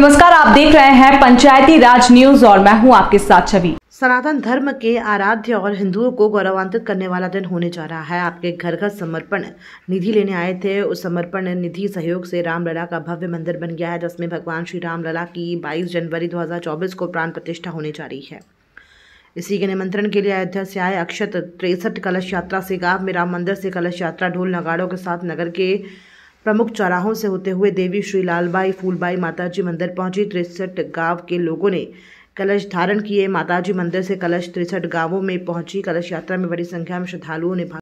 नमस्कार आप देख रहे हैं पंचायती राज न्यूज और मैं हूं आपके साथ छवि सनातन धर्म के आराध्य और हिंदुओं को गौरवान्वित करने वाला दिन होने जा रहा है आपके घर घर समर्पण निधि लेने आए थे उस समर्पण निधि सहयोग से रामलला का भव्य मंदिर बन गया है जिसमें भगवान श्री रामलला की 22 जनवरी 2024 को प्राण प्रतिष्ठा होने जा रही है इसी के निमंत्रण के लिए अयोध्या से आए अक्षत तिरसठ कलश यात्रा से गांव में राम मंदिर से कलश यात्रा ढोल नगाड़ों के साथ नगर के प्रमुख चौराहों से होते हुए देवी श्री लालबाई फूलबाई माताजी मंदिर पहुंची तिरसठ गांव के लोगों ने कलश धारण किए माताजी मंदिर से कलश तिरसठ गांवों में पहुंची कलश यात्रा में बड़ी संख्या में श्रद्धालुओं ने भाग